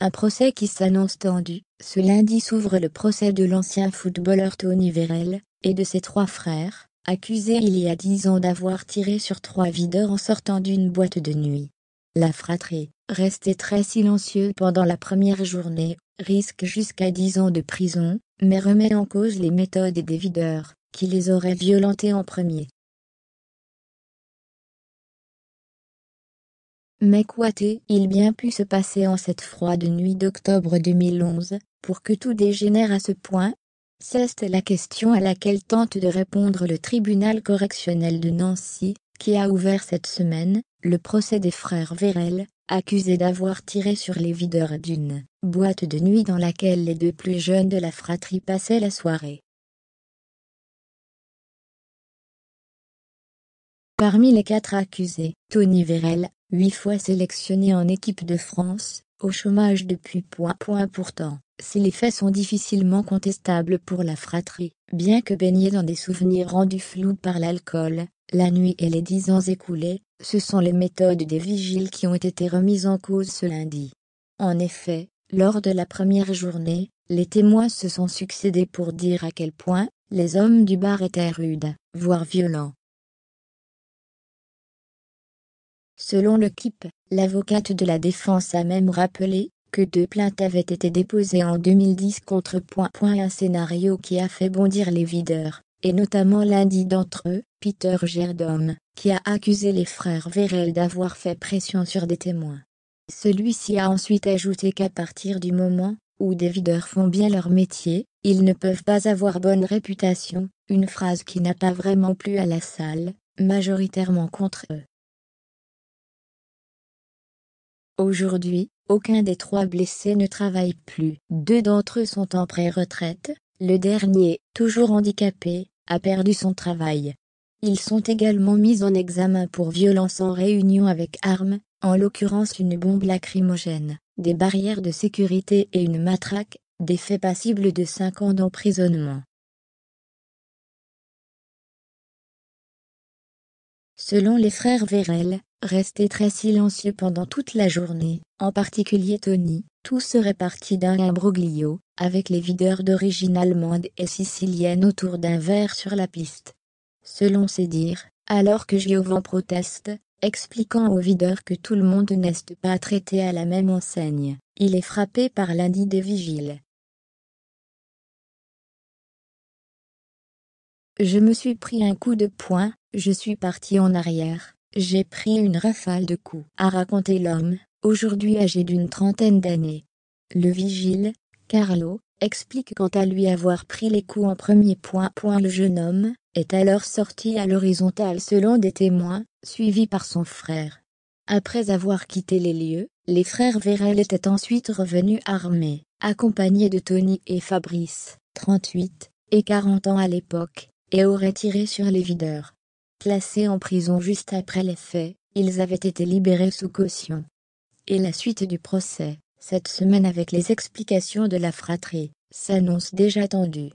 Un procès qui s'annonce tendu. Ce lundi s'ouvre le procès de l'ancien footballeur Tony Vérel et de ses trois frères, accusés il y a dix ans d'avoir tiré sur trois videurs en sortant d'une boîte de nuit. La fratrie, restée très silencieuse pendant la première journée, risque jusqu'à dix ans de prison, mais remet en cause les méthodes des videurs, qui les auraient violentés en premier. Mais quoi il bien pu se passer en cette froide nuit d'octobre 2011, pour que tout dégénère à ce point C'est la question à laquelle tente de répondre le tribunal correctionnel de Nancy, qui a ouvert cette semaine, le procès des frères Vérel, accusés d'avoir tiré sur les videurs d'une boîte de nuit dans laquelle les deux plus jeunes de la fratrie passaient la soirée. Parmi les quatre accusés, Tony Vérel, huit fois sélectionné en équipe de France, au chômage depuis point point pourtant, si les faits sont difficilement contestables pour la fratrie, bien que baignés dans des souvenirs rendus flous par l'alcool, la nuit et les dix ans écoulés, ce sont les méthodes des vigiles qui ont été remises en cause ce lundi. En effet, lors de la première journée, les témoins se sont succédés pour dire à quel point les hommes du bar étaient rudes, voire violents. Selon l'équipe, l'avocate de la défense a même rappelé que deux plaintes avaient été déposées en 2010 contre point, un scénario qui a fait bondir les videurs, et notamment lundi d'entre eux, Peter Gerdom, qui a accusé les frères Vérel d'avoir fait pression sur des témoins. Celui-ci a ensuite ajouté qu'à partir du moment où des videurs font bien leur métier, ils ne peuvent pas avoir bonne réputation, une phrase qui n'a pas vraiment plu à la salle, majoritairement contre eux. Aujourd'hui, aucun des trois blessés ne travaille plus. Deux d'entre eux sont en pré-retraite, le dernier, toujours handicapé, a perdu son travail. Ils sont également mis en examen pour violence en réunion avec armes, en l'occurrence une bombe lacrymogène, des barrières de sécurité et une matraque, des faits passibles de cinq ans d'emprisonnement. Selon les frères Vérel, Resté très silencieux pendant toute la journée, en particulier Tony. Tout serait parti d'un imbroglio, avec les videurs d'origine allemande et sicilienne autour d'un verre sur la piste. Selon ses dires, alors que Giovan proteste, expliquant aux videurs que tout le monde n'est pas traité à la même enseigne, il est frappé par lundi des vigiles. Je me suis pris un coup de poing, je suis parti en arrière, j'ai pris une rafale de coups, a raconté l'homme, aujourd'hui âgé d'une trentaine d'années. Le vigile, Carlo, explique quant à lui avoir pris les coups en premier point. point le jeune homme est alors sorti à l'horizontale selon des témoins, suivi par son frère. Après avoir quitté les lieux, les frères Vérel étaient ensuite revenus armés, accompagnés de Tony et Fabrice, 38 et 40 ans à l'époque, et auraient tiré sur les videurs. Placés en prison juste après les faits, ils avaient été libérés sous caution. Et la suite du procès, cette semaine avec les explications de la fratrie, s'annonce déjà tendue.